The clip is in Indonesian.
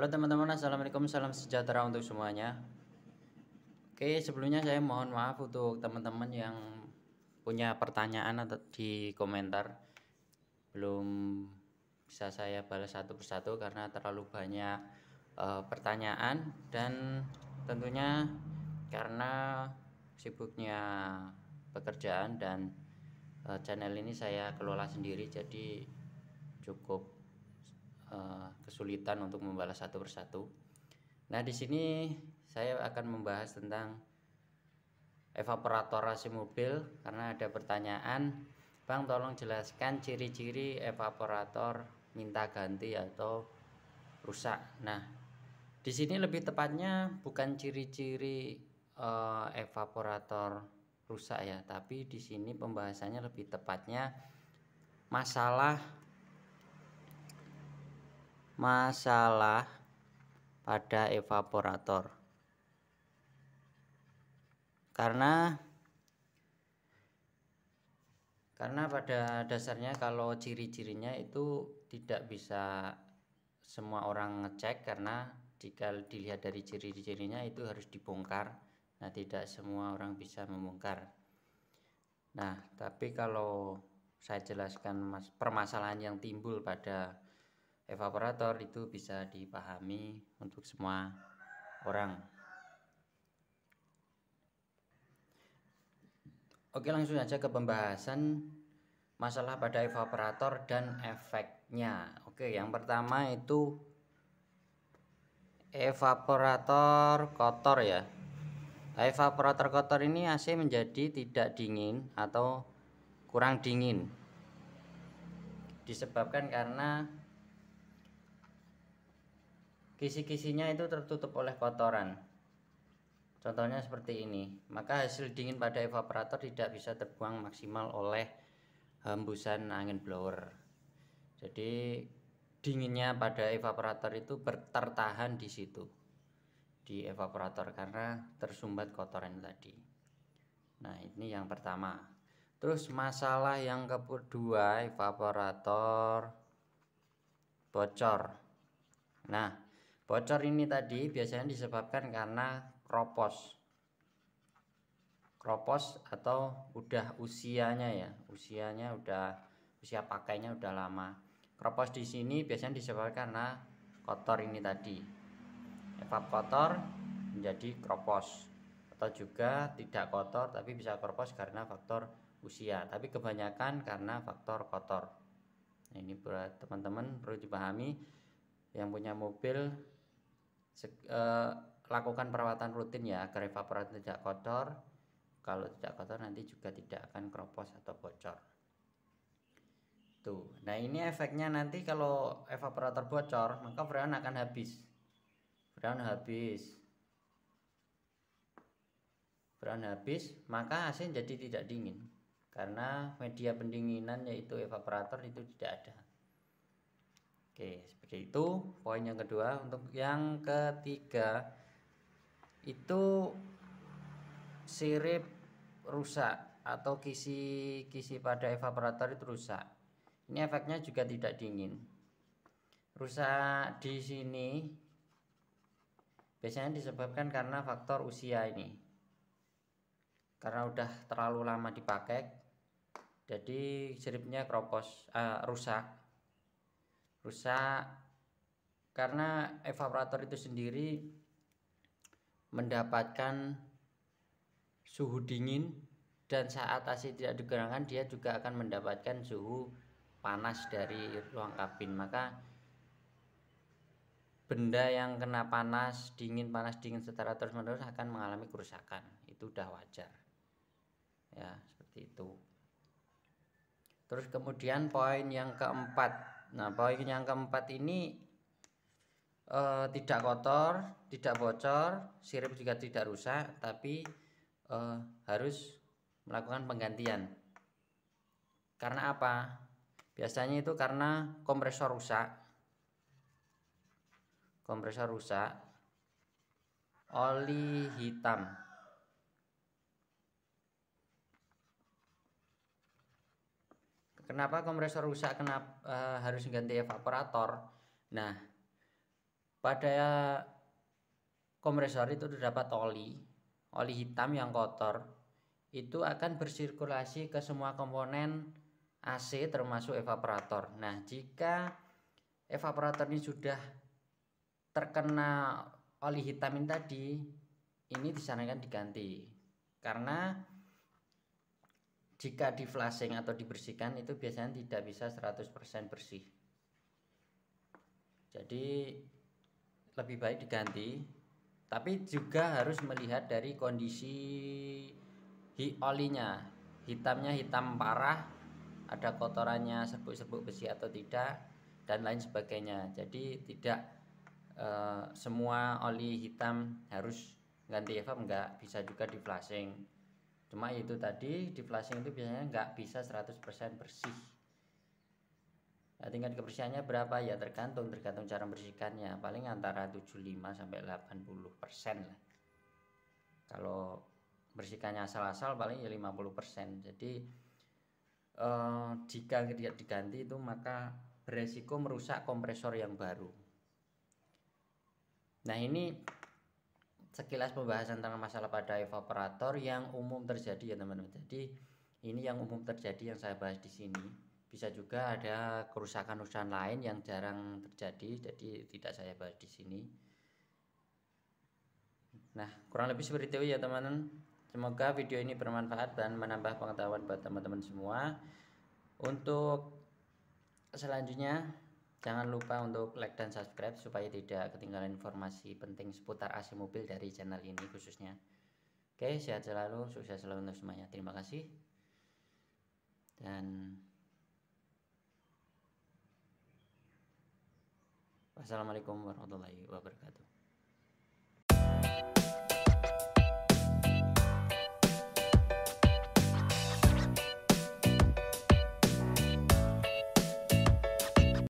Halo teman-teman, Assalamualaikum, salam sejahtera untuk semuanya Oke, sebelumnya saya mohon maaf untuk teman-teman yang punya pertanyaan atau di komentar Belum bisa saya balas satu persatu karena terlalu banyak e, pertanyaan Dan tentunya karena sibuknya pekerjaan dan e, channel ini saya kelola sendiri jadi cukup Eh, kesulitan untuk membalas satu persatu. Nah, di sini saya akan membahas tentang evaporatorasi mobil karena ada pertanyaan, Bang tolong jelaskan ciri-ciri evaporator minta ganti atau rusak. Nah, di sini lebih tepatnya bukan ciri-ciri uh, evaporator rusak ya, tapi di sini pembahasannya lebih tepatnya masalah masalah pada evaporator karena karena pada dasarnya kalau ciri-cirinya itu tidak bisa semua orang ngecek karena jika dilihat dari ciri-cirinya itu harus dibongkar nah tidak semua orang bisa membongkar nah tapi kalau saya jelaskan mas permasalahan yang timbul pada evaporator itu bisa dipahami untuk semua orang. Oke, langsung saja ke pembahasan masalah pada evaporator dan efeknya. Oke, yang pertama itu evaporator kotor ya. Nah, evaporator kotor ini AC menjadi tidak dingin atau kurang dingin. Disebabkan karena Kisi-kisinya itu tertutup oleh kotoran. Contohnya seperti ini. Maka hasil dingin pada evaporator tidak bisa terbuang maksimal oleh hembusan angin blower. Jadi dinginnya pada evaporator itu tertahan di situ di evaporator karena tersumbat kotoran tadi. Nah, ini yang pertama. Terus masalah yang kedua evaporator bocor. Nah, Bocor ini tadi biasanya disebabkan karena kropos. Kropos atau udah usianya ya, usianya udah usia pakainya udah lama. Kropos di sini biasanya disebabkan karena kotor ini tadi. Evap kotor menjadi kropos atau juga tidak kotor tapi bisa kropos karena faktor usia tapi kebanyakan karena faktor kotor nah ini buat teman-teman perlu dipahami yang punya mobil eh, lakukan perawatan rutin ya agar evaporator tidak kotor kalau tidak kotor nanti juga tidak akan keropos atau bocor tuh nah ini efeknya nanti kalau evaporator bocor maka freon akan habis freon habis freon habis maka hasil jadi tidak dingin karena media pendinginan yaitu evaporator itu tidak ada Oke, seperti itu poin yang kedua. Untuk yang ketiga itu sirip rusak atau kisi kisi pada evaporator itu rusak. Ini efeknya juga tidak dingin. Rusak di sini biasanya disebabkan karena faktor usia ini. Karena udah terlalu lama dipakai, jadi siripnya keropos uh, eh, rusak rusak karena evaporator itu sendiri mendapatkan suhu dingin dan saat AC tidak digunakan dia juga akan mendapatkan suhu panas dari ruang kabin maka benda yang kena panas dingin panas dingin secara terus menerus akan mengalami kerusakan itu udah wajar ya seperti itu terus kemudian poin yang keempat Nah, poin yang keempat ini e, tidak kotor, tidak bocor, sirip juga tidak rusak, tapi e, harus melakukan penggantian. Karena apa? Biasanya itu karena kompresor rusak. Kompresor rusak. Oli hitam. Kenapa kompresor rusak? Kenapa uh, harus ganti evaporator? Nah, pada kompresor itu terdapat oli, oli hitam yang kotor. Itu akan bersirkulasi ke semua komponen AC termasuk evaporator. Nah, jika evaporator ini sudah terkena oli hitam ini tadi, ini disarankan diganti. Karena jika di flushing atau dibersihkan itu biasanya tidak bisa 100% bersih jadi lebih baik diganti tapi juga harus melihat dari kondisi olinya hitamnya hitam parah ada kotorannya serbuk-serbuk besi atau tidak dan lain sebagainya jadi tidak e, semua oli hitam harus ganti Eva enggak bisa juga di flushing cuma itu tadi di flashing itu biasanya nggak bisa 100% bersih ya, tingkat kebersihannya berapa ya tergantung tergantung cara membersihkannya paling antara 75 sampai 80% lah kalau bersihkannya asal-asal paling ya 50% jadi eh, jika tidak diganti itu maka beresiko merusak kompresor yang baru nah ini sekilas pembahasan tentang masalah pada evaporator yang umum terjadi ya teman-teman. Jadi ini yang umum terjadi yang saya bahas di sini. Bisa juga ada kerusakan-kerusakan lain yang jarang terjadi, jadi tidak saya bahas di sini. Nah, kurang lebih seperti itu ya teman-teman. Semoga video ini bermanfaat dan menambah pengetahuan buat teman-teman semua. Untuk selanjutnya Jangan lupa untuk like dan subscribe supaya tidak ketinggalan informasi penting seputar AC mobil dari channel ini khususnya. Oke, sehat selalu, sukses selalu untuk semuanya. Terima kasih. Dan Wassalamualaikum warahmatullahi wabarakatuh.